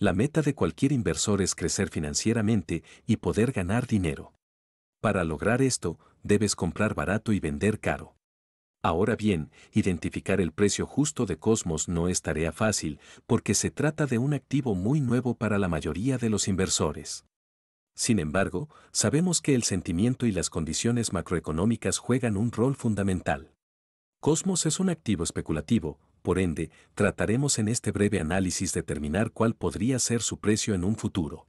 La meta de cualquier inversor es crecer financieramente y poder ganar dinero. Para lograr esto, debes comprar barato y vender caro. Ahora bien, identificar el precio justo de Cosmos no es tarea fácil porque se trata de un activo muy nuevo para la mayoría de los inversores. Sin embargo, sabemos que el sentimiento y las condiciones macroeconómicas juegan un rol fundamental. Cosmos es un activo especulativo, por ende, trataremos en este breve análisis determinar cuál podría ser su precio en un futuro.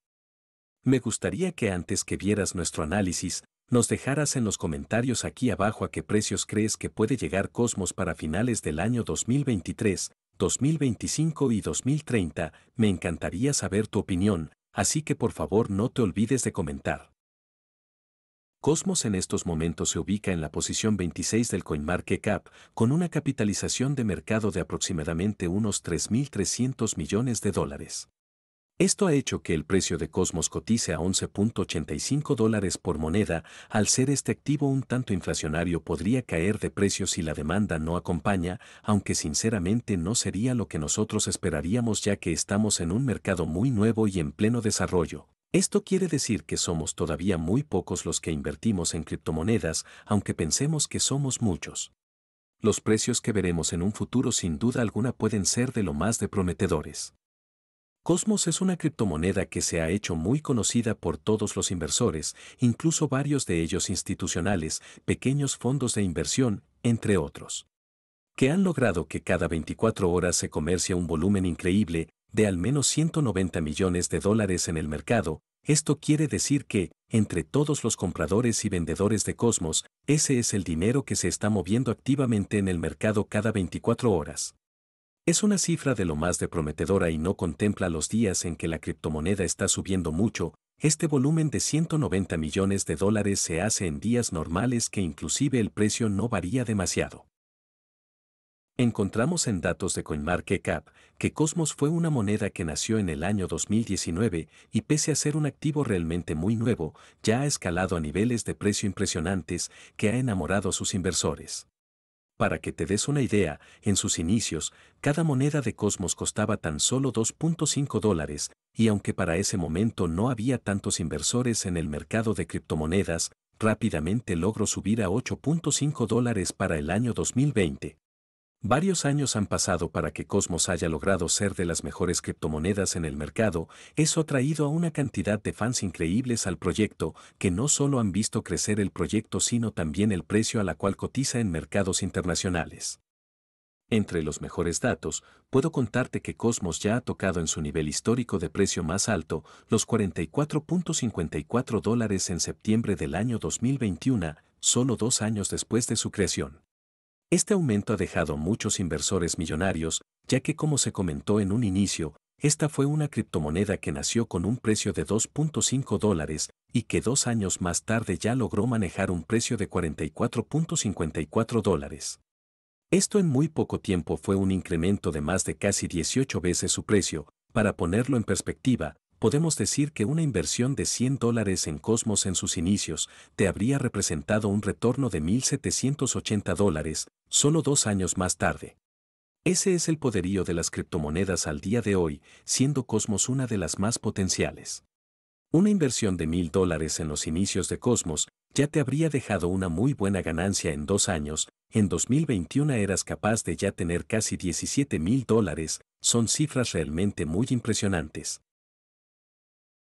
Me gustaría que antes que vieras nuestro análisis, nos dejaras en los comentarios aquí abajo a qué precios crees que puede llegar Cosmos para finales del año 2023, 2025 y 2030, me encantaría saber tu opinión, así que por favor no te olvides de comentar. Cosmos en estos momentos se ubica en la posición 26 del CoinMarketCap, con una capitalización de mercado de aproximadamente unos 3.300 millones de dólares. Esto ha hecho que el precio de Cosmos cotice a 11.85 dólares por moneda, al ser este activo un tanto inflacionario podría caer de precio si la demanda no acompaña, aunque sinceramente no sería lo que nosotros esperaríamos ya que estamos en un mercado muy nuevo y en pleno desarrollo. Esto quiere decir que somos todavía muy pocos los que invertimos en criptomonedas, aunque pensemos que somos muchos. Los precios que veremos en un futuro sin duda alguna pueden ser de lo más de prometedores. Cosmos es una criptomoneda que se ha hecho muy conocida por todos los inversores, incluso varios de ellos institucionales, pequeños fondos de inversión, entre otros que han logrado que cada 24 horas se comercie un volumen increíble, de al menos 190 millones de dólares en el mercado, esto quiere decir que, entre todos los compradores y vendedores de Cosmos, ese es el dinero que se está moviendo activamente en el mercado cada 24 horas. Es una cifra de lo más de prometedora y no contempla los días en que la criptomoneda está subiendo mucho, este volumen de 190 millones de dólares se hace en días normales que inclusive el precio no varía demasiado. Encontramos en datos de CoinMarketCap que Cosmos fue una moneda que nació en el año 2019 y pese a ser un activo realmente muy nuevo, ya ha escalado a niveles de precio impresionantes que ha enamorado a sus inversores. Para que te des una idea, en sus inicios, cada moneda de Cosmos costaba tan solo 2.5 dólares, y aunque para ese momento no había tantos inversores en el mercado de criptomonedas, rápidamente logró subir a 8.5 dólares para el año 2020 Varios años han pasado para que Cosmos haya logrado ser de las mejores criptomonedas en el mercado, eso ha traído a una cantidad de fans increíbles al proyecto, que no solo han visto crecer el proyecto sino también el precio a la cual cotiza en mercados internacionales. Entre los mejores datos, puedo contarte que Cosmos ya ha tocado en su nivel histórico de precio más alto, los 44.54 dólares en septiembre del año 2021, solo dos años después de su creación. Este aumento ha dejado muchos inversores millonarios, ya que como se comentó en un inicio, esta fue una criptomoneda que nació con un precio de 2.5 dólares y que dos años más tarde ya logró manejar un precio de 44.54 dólares. Esto en muy poco tiempo fue un incremento de más de casi 18 veces su precio, para ponerlo en perspectiva, podemos decir que una inversión de 100 dólares en Cosmos en sus inicios te habría representado un retorno de 1.780 dólares solo dos años más tarde. Ese es el poderío de las criptomonedas al día de hoy, siendo Cosmos una de las más potenciales. Una inversión de 1,000 dólares en los inicios de Cosmos ya te habría dejado una muy buena ganancia en dos años. En 2021 eras capaz de ya tener casi 17,000 dólares, son cifras realmente muy impresionantes.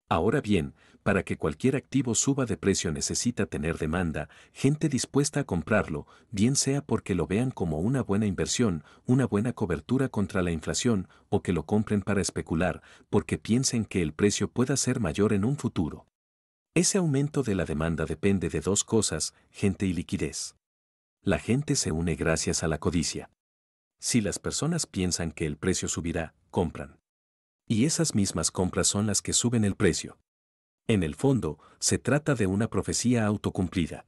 Ahora bien, para que cualquier activo suba de precio necesita tener demanda, gente dispuesta a comprarlo, bien sea porque lo vean como una buena inversión, una buena cobertura contra la inflación, o que lo compren para especular, porque piensen que el precio pueda ser mayor en un futuro. Ese aumento de la demanda depende de dos cosas, gente y liquidez. La gente se une gracias a la codicia. Si las personas piensan que el precio subirá, compran. Y esas mismas compras son las que suben el precio. En el fondo, se trata de una profecía autocumplida.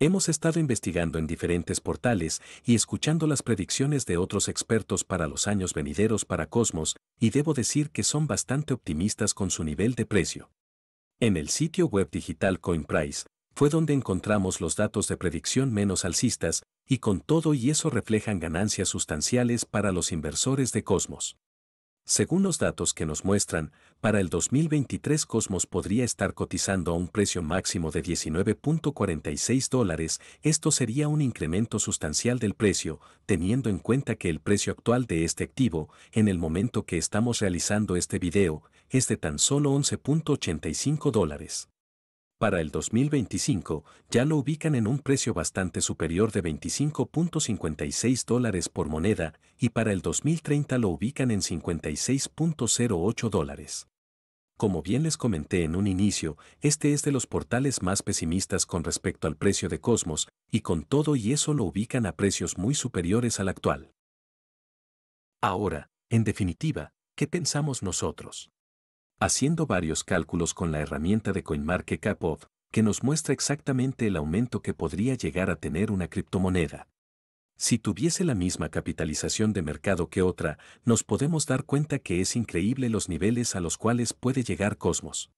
Hemos estado investigando en diferentes portales y escuchando las predicciones de otros expertos para los años venideros para Cosmos, y debo decir que son bastante optimistas con su nivel de precio. En el sitio web digital CoinPrice, fue donde encontramos los datos de predicción menos alcistas, y con todo y eso reflejan ganancias sustanciales para los inversores de Cosmos. Según los datos que nos muestran, para el 2023 Cosmos podría estar cotizando a un precio máximo de 19.46 dólares, esto sería un incremento sustancial del precio, teniendo en cuenta que el precio actual de este activo, en el momento que estamos realizando este video, es de tan solo 11.85 dólares para el 2025 ya lo ubican en un precio bastante superior de 25.56 dólares por moneda y para el 2030 lo ubican en 56.08 dólares. Como bien les comenté en un inicio, este es de los portales más pesimistas con respecto al precio de Cosmos, y con todo y eso lo ubican a precios muy superiores al actual. Ahora, en definitiva, ¿qué pensamos nosotros? haciendo varios cálculos con la herramienta de CoinMarketCap que nos muestra exactamente el aumento que podría llegar a tener una criptomoneda. Si tuviese la misma capitalización de mercado que otra, nos podemos dar cuenta que es increíble los niveles a los cuales puede llegar Cosmos.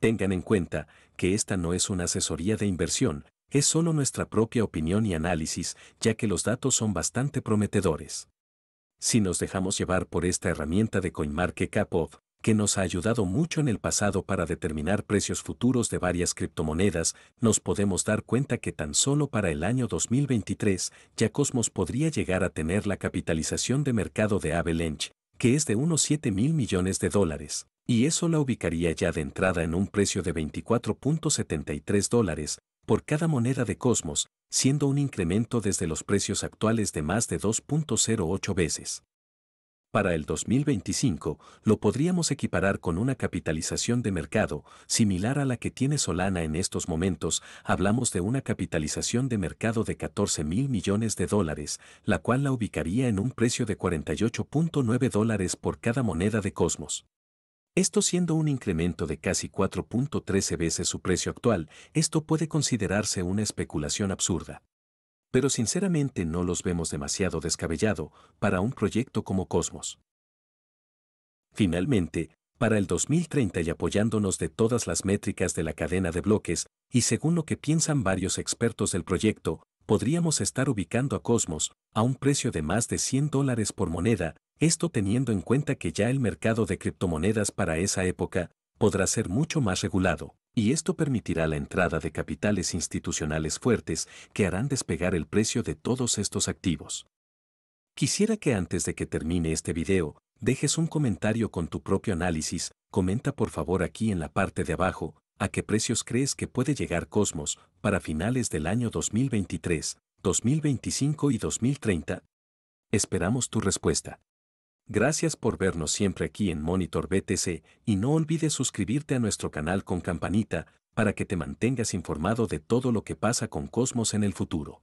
Tengan en cuenta que esta no es una asesoría de inversión, es solo nuestra propia opinión y análisis, ya que los datos son bastante prometedores. Si nos dejamos llevar por esta herramienta de CoinMarketCap, que nos ha ayudado mucho en el pasado para determinar precios futuros de varias criptomonedas, nos podemos dar cuenta que tan solo para el año 2023 ya Cosmos podría llegar a tener la capitalización de mercado de Avalanche, que es de unos 7 mil millones de dólares, y eso la ubicaría ya de entrada en un precio de 24.73 dólares por cada moneda de Cosmos, siendo un incremento desde los precios actuales de más de 2.08 veces. Para el 2025, lo podríamos equiparar con una capitalización de mercado similar a la que tiene Solana en estos momentos. Hablamos de una capitalización de mercado de 14 mil millones de dólares, la cual la ubicaría en un precio de 48.9 dólares por cada moneda de Cosmos. Esto siendo un incremento de casi 4.13 veces su precio actual, esto puede considerarse una especulación absurda pero sinceramente no los vemos demasiado descabellado para un proyecto como Cosmos. Finalmente, para el 2030 y apoyándonos de todas las métricas de la cadena de bloques, y según lo que piensan varios expertos del proyecto, podríamos estar ubicando a Cosmos a un precio de más de 100 dólares por moneda, esto teniendo en cuenta que ya el mercado de criptomonedas para esa época podrá ser mucho más regulado y esto permitirá la entrada de capitales institucionales fuertes que harán despegar el precio de todos estos activos. Quisiera que antes de que termine este video, dejes un comentario con tu propio análisis, comenta por favor aquí en la parte de abajo, a qué precios crees que puede llegar Cosmos para finales del año 2023, 2025 y 2030. Esperamos tu respuesta. Gracias por vernos siempre aquí en Monitor BTC y no olvides suscribirte a nuestro canal con campanita para que te mantengas informado de todo lo que pasa con Cosmos en el futuro.